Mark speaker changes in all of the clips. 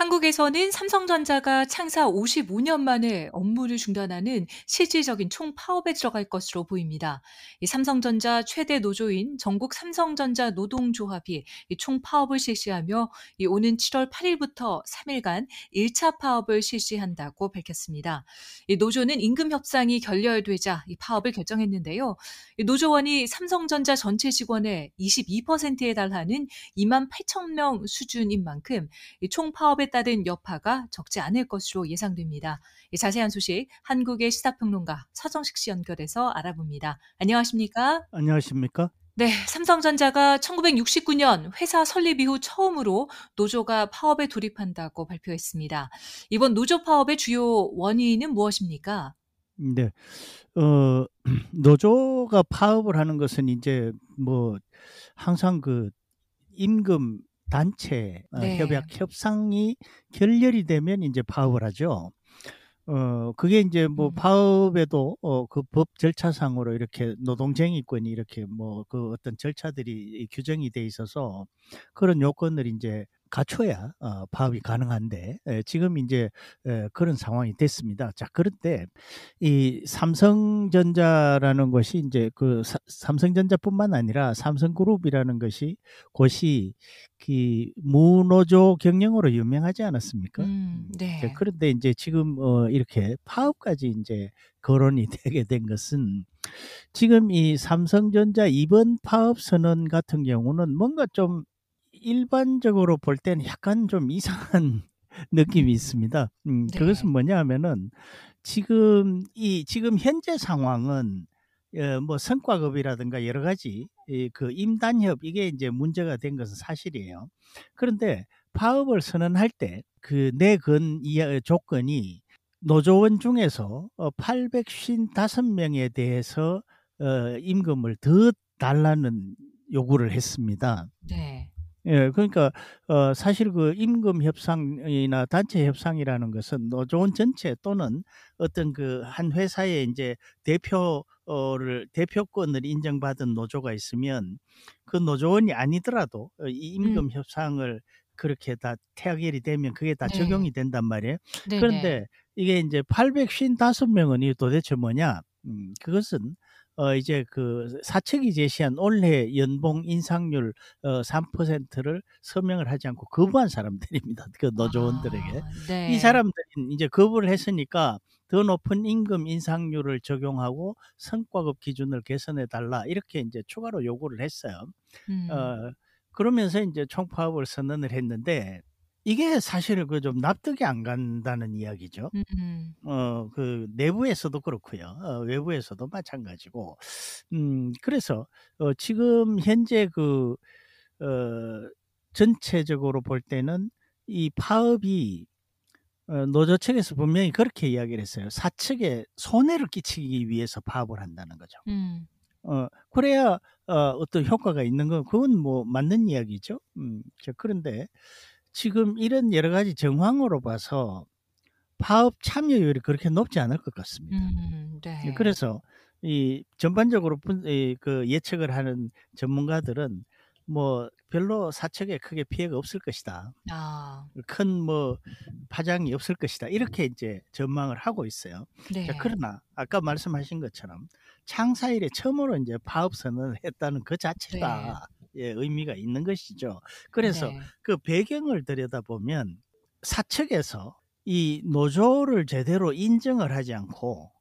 Speaker 1: 한국에서는 삼성전자가 창사 55년 만에 업무를 중단하는 실질적인 총 파업에 들어갈 것으로 보입니다. 이 삼성전자 최대 노조인 전국 삼성전자 노동조합이 총 파업을 실시하며 오는 7월 8일부터 3일간 1차 파업을 실시한다고 밝혔습니다. 노조는 임금 협상이 결렬되자 파업을 결정했는데요. 노조원이 삼성전자 전체 직원의 22%에 달하는 2만 8천 명 수준인 만큼 총 파업에 따른 여파가 적지 않을 것으로 예상됩니다. 자세한 소식 한국의 시사평론가 서정식 씨 연결해서 알아봅니다. 안녕하십니까?
Speaker 2: 안녕하십니까?
Speaker 1: 네, 삼성전자가 1969년 회사 설립 이후 처음으로 노조가 파업에 돌입한다고 발표했습니다. 이번 노조 파업의 주요 원인은 무엇입니까?
Speaker 2: 네, 어, 노조가 파업을 하는 것은 이제 뭐 항상 그 임금 단체 어, 네. 협약 협상이 결렬이 되면 이제 파업을 하죠. 어 그게 이제 뭐 음. 파업에도 어, 그 법 절차상으로 이렇게 노동쟁의권이 이렇게 뭐 그 어떤 절차들이 규정이 돼 있어서 그런 요건을 이제 갖춰야 어, 파업이 가능한데 에, 지금 이제 에, 그런 상황이 됐습니다. 자 그런데 이 삼성전자라는 것이 이제 그 사, 삼성전자뿐만 아니라 삼성그룹이라는 것이 곳이 그 무노조 경영으로 유명하지 않았습니까? 음, 네. 자, 그런데 이제 지금 어, 이렇게 파업까지 이제 거론이 되게 된 것은 지금 이 삼성전자 이번 파업 선언 같은 경우는 뭔가 좀 일반적으로 볼 때는 약간 좀 이상한 느낌이 있습니다. 음, 네. 그것은 뭐냐 하면은 지금 이 지금 현재 상황은 예, 뭐 성과급이라든가 여러 가지 이그 임단협 이게 이제 문제가 된 것은 사실이에요. 그런데 파업을 선언할 때 그 내근 어, 조건이 노조원 중에서 855명에 어, 대해서 어, 임금을 더 달라는 요구를 했습니다. 네. 예, 그러니까 어 사실 그 임금 협상이나 단체 협상이라는 것은 노조원 뭐 전체 또는 어떤 그 한 회사의 이제 대표를 대표권을 인정받은 노조가 있으면 그 노조원이 아니더라도 어, 이 임금 음. 협상을 그렇게 다 타결이 되면 그게 다 네. 적용이 된단 말이에요. 네네. 그런데 이게 이제 855명은 이 도대체 뭐냐? 음, 그것은 어 이제 그 사측이 제시한 올해 연봉 인상률 어 3%를 서명을 하지 않고 거부한 사람들입니다. 그 노조원들에게 아, 네. 이 사람들은 이제 거부를 했으니까 더 높은 임금 인상률을 적용하고 성과급 기준을 개선해 달라 이렇게 이제 추가로 요구를 했어요. 어, 음. 어 그러면서 이제 총파업을 선언을 했는데 이게 사실 그좀 납득이 안 간다는 이야기죠. 어, 그 내부에서도 그렇고요. 어, 외부에서도 마찬가지고. 음, 그래서 어, 지금 현재 그 어, 전체적으로 볼 때는 이 파업이 어, 노조 측에서 분명히 그렇게 이야기를 했어요. 사측에 손해를 끼치기 위해서 파업을 한다는 거죠. 음. 어, 그래야 어, 어떤 효과가 있는 건 그건 뭐 맞는 이야기죠. 음, 그런데 지금 이런 여러 가지 정황으로 봐서 파업 참여율이 그렇게 높지 않을 것 같습니다. 음, 네. 예, 그래서 이 전반적으로 이그 예측을 하는 전문가들은 뭐 별로 사측에 크게 피해가 없을 것이다. 아. 큰뭐 파장이 없을 것이다. 이렇게 이제 전망을 하고 있어요. 네. 자, 그러나 아까 말씀하신 것처럼 창사일에 처음으로 이제 파업 선언을 했다는 그 자체가 네. 예, 의미가 있는 것이죠. 그래서 네. 그 배경을 들여다보면 사측에서 이 노조를 제대로 인정을 하지 않고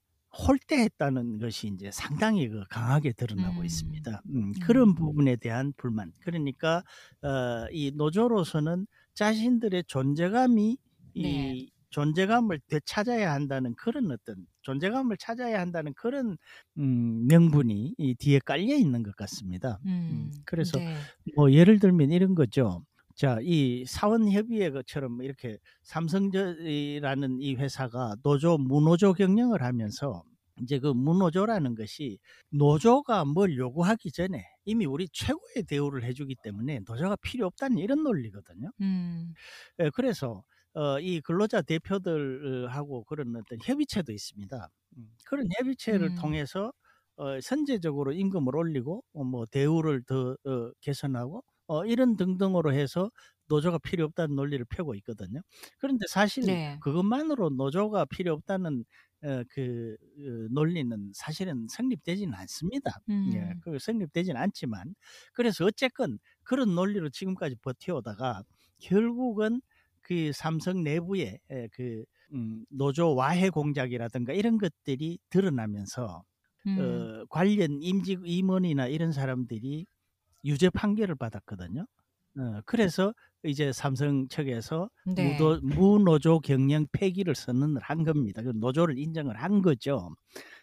Speaker 2: 홀대했다는 것이 이제 상당히 그 강하게 드러나고 음. 있습니다. 음, 그런 음. 부분에 대한 불만. 그러니까 어, 이 노조로서는 자신들의 존재감이 네. 이 존재감을 되찾아야 한다는 그런 어떤 존재감을 찾아야 한다는 그런 음, 명분이 이 뒤에 깔려 있는 것 같습니다. 음, 음 그래서 네. 뭐 예를 들면 이런 거죠. 자, 이 사원협의회 것처럼 이렇게 삼성전이라는 이 회사가 노조 무노조 경영을 하면서 이제 그 무노조라는 것이 노조가 뭘 요구하기 전에 이미 우리 최고의 대우를 해주기 때문에 노조가 필요 없다는 이런 논리거든요. 음. 예, 그래서 어, 이 근로자 대표들하고 그런 어떤 협의체도 있습니다. 음, 그런 협의체를 음. 통해서 어, 선제적으로 임금을 올리고 어, 뭐 대우를 더 어, 개선하고 어, 이런 등등으로 해서 노조가 필요 없다는 논리를 펴고 있거든요. 그런데 사실 네. 그것만으로 노조가 필요 없다는 어, 그 어, 논리는 사실은 성립되지는 않습니다. 예, 음. 예, 그 성립되지는 않지만 그래서 어쨌건 그런 논리로 지금까지 버텨오다가 결국은 그 삼성 내부의 예, 그 음, 노조 와해 공작이라든가 이런 것들이 드러나면서 어, 음. 어, 관련 임직 임원이나 이런 사람들이 유죄 판결을 받았거든요. 어, 그래서 이제 삼성 측에서 네. 무도, 무노조 경영 폐기를 선언을 한 겁니다. 그 노조를 인정을 한 거죠.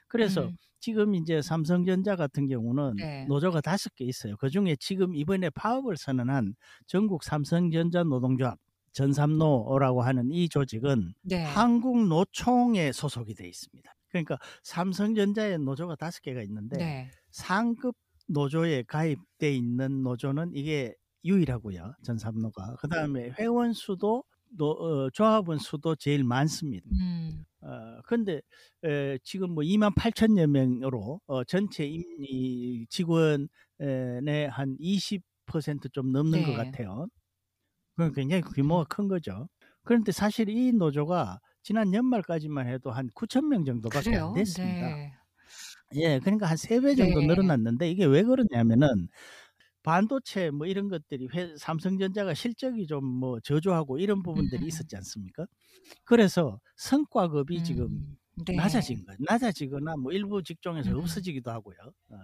Speaker 2: 그래서 음. 지금 이제 삼성전자 같은 경우는 네. 노조가 다섯 개 있어요. 그 중에 지금 이번에 파업을 선언한 전국 삼성전자 노동조합 전삼노라고 하는 이 조직은 네. 한국 노총에 소속이 돼 있습니다. 그러니까 삼성전자의 노조가 다섯 개가 있는데 네. 상급 노조에 가입돼 있는 노조는 이게 유일하고요. 전삼노가. 그다음에 회원 수도 노, 어, 조합원 수도 제일 많습니다. 음. 어, 근데 에, 지금 뭐 2만 8천여 명으로 어, 전체 임리 직원의 한 20%좀 넘는 네. 것 같아요. 그건 굉장히 규모가 음. 큰 거죠. 그런데 사실 이 노조가 지난 연말까지만 해도 한 9천 명 정도밖에 그래요? 안 됐습니다. 네. 예, 그러니까 한 세배 네. 정도 네. 늘어났는데 이게 왜 그러냐면은 반도체 뭐 이런 것들이 회, 삼성전자가 실적이 좀 뭐 저조하고 이런 부분들이 음. 있었지 않습니까? 그래서 성과급이 음. 지금 네. 낮아진 거예요. 낮아지거나 뭐 일부 직종에서 음. 없어지기도 하고요. 어.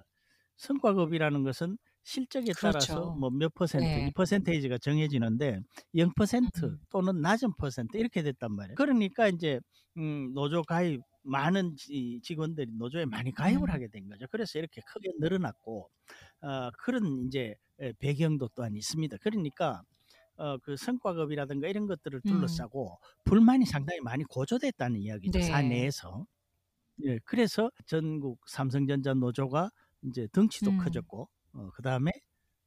Speaker 2: 성과급이라는 것은 실적에 그렇죠. 따라서 뭐 뭐몇 퍼센트, 네. 이 예. 퍼센테이지가 정해지는데 0% 음. 또는 낮은 퍼센트 이렇게 됐단 말이에요. 그러니까 이제 음, 노조 가입 많은 직원들이 노조에 많이 가입을 음. 하게 된 거죠. 그래서 이렇게 크게 늘어났고 어, 그런 이제 예, 배경도 또한 있습니다. 그러니까 어, 그 성과급이라든가 이런 것들을 음. 둘러싸고 음. 불만이 상당히 많이 고조됐다는 이야기죠. 네. 사내에서. 예, 그래서 전국 삼성전자 노조가 이제 덩치도 음. 커졌고 어, 그 다음에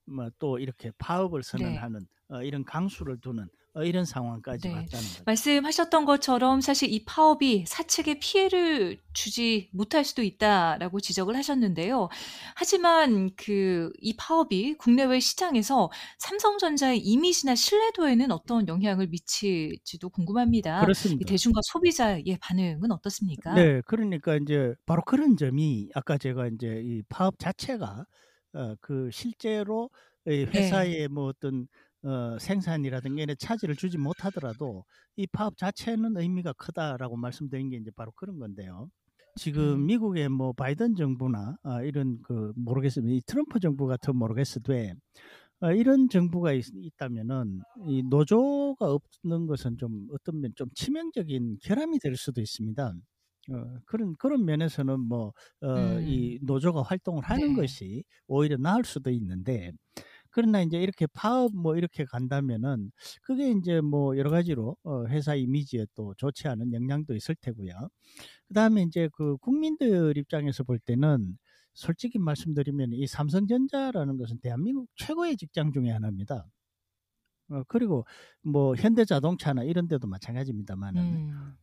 Speaker 2: 뭐또 이렇게 파업을 네. 선언하는 네. 어, 이런 강수를 두는 어, 이런 상황까지 네. 왔다는 거죠.
Speaker 1: 말씀하셨던 것처럼 사실 이 파업이 사측에 피해를 주지 못할 수도 있다라고 지적을 하셨는데요. 하지만 그 이 파업이 국내외 시장에서 삼성전자의 이미지나 신뢰도에는 어떤 영향을 미칠지도 궁금합니다. 그렇습니다. 대중과 소비자의 반응은 어떻습니까? 네,
Speaker 2: 그러니까 이제 바로 그런 점이 아까 제가 이제 이 파업 자체가 어, 그 실제로 이 네. 회사의 네. 뭐 어떤 어, 생산이라든가 이런 차질을 주지 못하더라도 이 파업 자체는 의미가 크다라고 말씀드린 게 이제 바로 그런 건데요. 지금 음. 미국의 뭐 바이든 정부나 아, 이런 그 모르겠습니다. 이 트럼프 정부 같은 모르겠어도 어, 이런 정부가 있, 있, 다면은이 노조가 없는 것은 좀 어떤 면 좀 치명적인 결함이 될 수도 있습니다. 어, 그런 그런 면에서는 뭐이 어, 음. 노조가 활동을 하는 네. 것이 오히려 나을 수도 있는데 그러나 이제 이렇게 파업 뭐 이렇게 간다면은 그게 이제 뭐 여러 가지로 어, 회사 이미지에 또 좋지 않은 영향도 있을 테고요. 그다음에 이제 그 국민들 입장에서 볼 때는 솔직히 말씀드리면 이 삼성전자라는 것은 대한민국 최고의 직장 중의 하나입니다. 어, 그리고 뭐 현대자동차나 이런 데도 마찬가지입니다만은 음.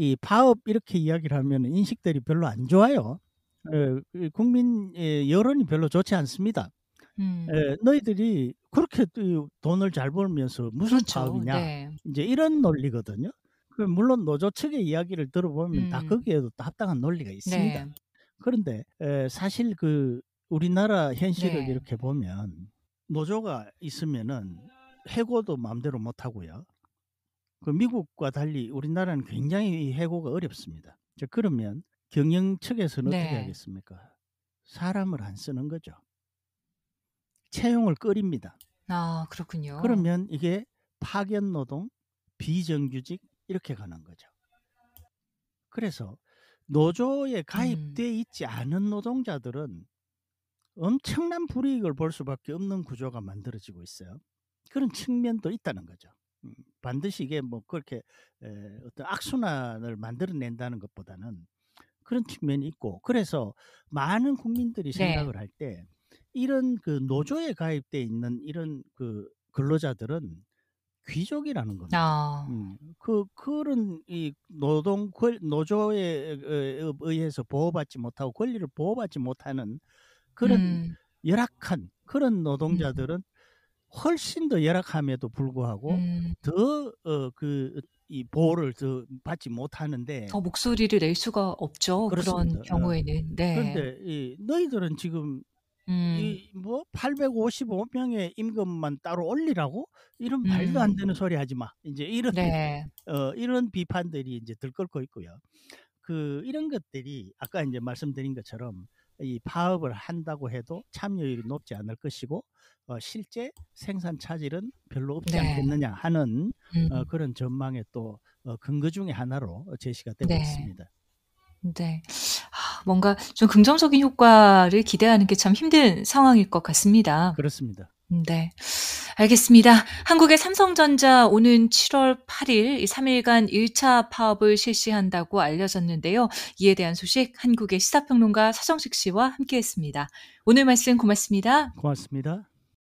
Speaker 2: 이 파업 이렇게 이야기를 하면 인식들이 별로 안 좋아요. 에, 네. 어, 그 국민 의 여론이 별로 좋지 않습니다. 음. 에, 예, 너희들이 그렇게 돈을 잘 벌면서 무슨 그렇죠. 파업이냐 네. 이제 이런 논리거든요. 그 물론 노조 측의 이야기를 들어보면 음. 다 거기에도 또 합당한 논리가 네. 있습니다. 네. 그런데 에, 예, 사실 그 우리나라 현실을 네. 이렇게 보면 노조가 있으면은 해고도 마음대로 못 하고요. 그 미국과 달리 우리나라는 굉장히 해고가 어렵습니다. 자, 그러면 경영 측에서는 네. 어떻게 하겠습니까? 사람을 안 쓰는 거죠. 채용을 끌입니다.
Speaker 1: 아, 그렇군요.
Speaker 2: 그러면 이게 파견 노동, 비정규직 이렇게 가는 거죠. 그래서 노조에 음. 가입돼 있지 않은 노동자들은 엄청난 불이익을 볼 수밖에 없는 구조가 만들어지고 있어요. 그런 측면도 있다는 거죠. 음, 반드시 이게 뭐 그렇게 어떤 악순환을 만들어낸다는 것보다는 그런 측면이 있고 그래서 많은 국민들이 네. 생각을 네. 할때 이런 그 노조에 가입돼 있는 이런 그 근로자들은 귀족이라는 겁니다. 아. 음, 그 그런 이 노동 권 노조에 의해서 보호받지 못하고 권리를 보호받지 못하는 그런 음. 열악한 그런 음. 노동자들은 훨씬 더 열악함에도 불구하고 음. 더그 어, 그, 이 보호를 더 받지 못하는데 더 어,
Speaker 1: 목소리를 낼 수가 없죠 그렇습니다. 그런 어. 경우에는 네. 그런데
Speaker 2: 이 너희들은 지금 음. 이뭐 855명의 임금만 따로 올리라고 이런 말도 음. 안 되는 음. 소리 하지 마 이제 이런 네. 어 이런 비판들이 이제 들끓고 있고요 그 이런 것들이 아까 이제 말씀드린 것처럼 이 파업을 한다고 해도 참여율이 높지 않을 것이고 어, 실제 생산 차질은 별로 없지 네. 않겠느냐 하는 어, 음. 어, 그런 전망의 또 어, 근거 중의 하나로 제시가 되고 네. 있습니다.
Speaker 1: 네. 아, 뭔가 좀 긍정적인 효과를 기대하는 게 참 힘든 상황일 것 같습니다. 그렇습니다. 음, 네. 알겠습니다. 한국의 삼성전자 오는 7월 8일 3일간 1차 파업을 실시한다고 알려졌는데요. 이에 대한 소식 한국의 시사평론가 서정식 씨와 함께했습니다. 오늘 말씀 고맙습니다.
Speaker 2: 고맙습니다.